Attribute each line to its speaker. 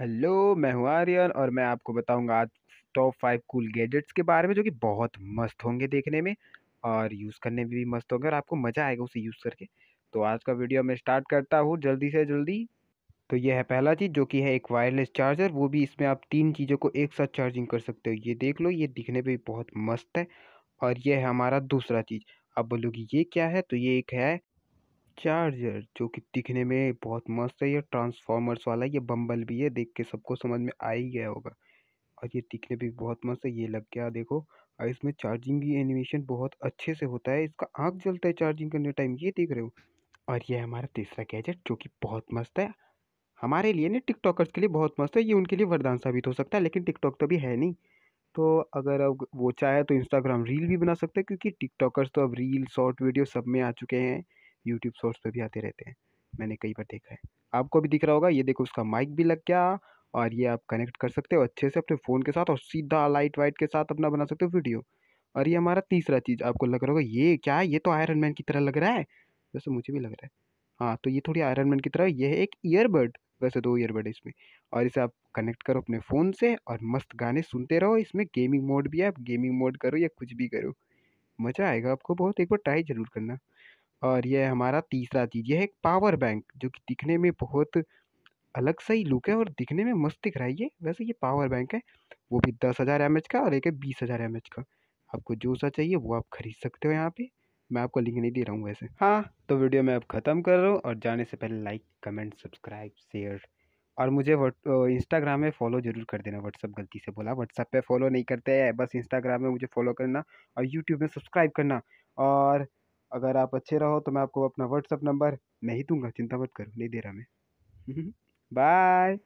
Speaker 1: hello मैं हूँ आर्यन और मैं आपको बताऊंगा आज टॉप फाइव कूल गैजेट्स के बारे में जो कि बहुत मस्त होंगे देखने में और यूज़ करने में भी मस्त होंगे और आपको मज़ा आएगा उसे यूज़ करके तो आज का वीडियो मैं स्टार्ट करता हूँ जल्दी से जल्दी तो यह है पहला चीज़ जो कि है एक वायरलेस चार्जर वो भी इसमें आप तीन चीज़ों को एक साथ चार्जिंग कर सकते हो ये देख लो ये दिखने पर भी बहुत मस्त है और यह है हमारा दूसरा चीज़ आप बोलोगे ये क्या है तो ये एक है चार्जर जो कि दिखने में बहुत मस्त है ये ट्रांसफॉर्मर्स वाला ये बम्बल भी है देख के सबको समझ में आ ही गया होगा और ये दिखने भी बहुत मस्त है ये लग गया देखो और इसमें चार्जिंग भी एनिमेशन बहुत अच्छे से होता है इसका आँख जलता है चार्जिंग करने टाइम ये देख रहे हो और ये हमारा तीसरा गैजेट जो कि बहुत मस्त है हमारे लिए ना टिकटॉकर्स के लिए बहुत मस्त है ये उनके लिए वरदान साबित हो सकता है लेकिन टिकटॉक तो अभी है नहीं तो अगर अब वो चाहे तो इंस्टाग्राम रील भी बना सकते हैं क्योंकि टिकटॉकर्स तो अब रील शॉर्ट वीडियो सब में आ चुके हैं यूट्यूब शॉर्ट्स पे भी आते रहते हैं मैंने कई बार देखा है आपको भी दिख रहा होगा ये देखो उसका माइक भी लग गया और ये आप कनेक्ट कर सकते हो अच्छे से अपने फ़ोन के साथ और सीधा लाइट वाइट के साथ अपना बना सकते हो वीडियो और ये हमारा तीसरा चीज़ आपको लग रहा होगा ये क्या है ये तो आयरन मैन की तरह लग रहा है वैसे मुझे भी लग रहा है हाँ तो ये थोड़ी आयरन मैन की तरह ये है एक ईयरबड वैसे दो ईयरबड है इसमें और इसे आप कनेक्ट करो अपने फ़ोन से और मस्त गाने सुनते रहो इसमें गेमिंग मोड भी है आप गेमिंग मोड करो या कुछ भी करो मज़ा आएगा आपको बहुत एक बार ट्राई ज़रूर करना और यह हमारा तीसरा चीज़ यह एक पावर बैंक जो कि दिखने में बहुत अलग सा ही लुक है और दिखने में मस्त दिख रहा है ये वैसे ये पावर बैंक है वो भी दस हज़ार एम का और एक है बीस हज़ार एम का आपको जो सा चाहिए वो आप खरीद सकते हो यहाँ पे मैं आपको लिंक नहीं दे रहा हूँ वैसे हाँ तो वीडियो मैं अब ख़त्म कर रहा हूँ और जाने से पहले लाइक कमेंट सब्सक्राइब शेयर और मुझे इंस्टाग्राम में फॉलो जरूर कर देना व्हाट्सअप गलती से बोला व्हाट्सअप पे फॉलो नहीं करते हैं बस इंस्टाग्राम में मुझे फॉलो करना और यूट्यूब में सब्सक्राइब करना और अगर आप अच्छे रहो तो मैं आपको अपना व्हाट्सअप नंबर नहीं दूंगा चिंता मत करो नहीं दे रहा मैं बाय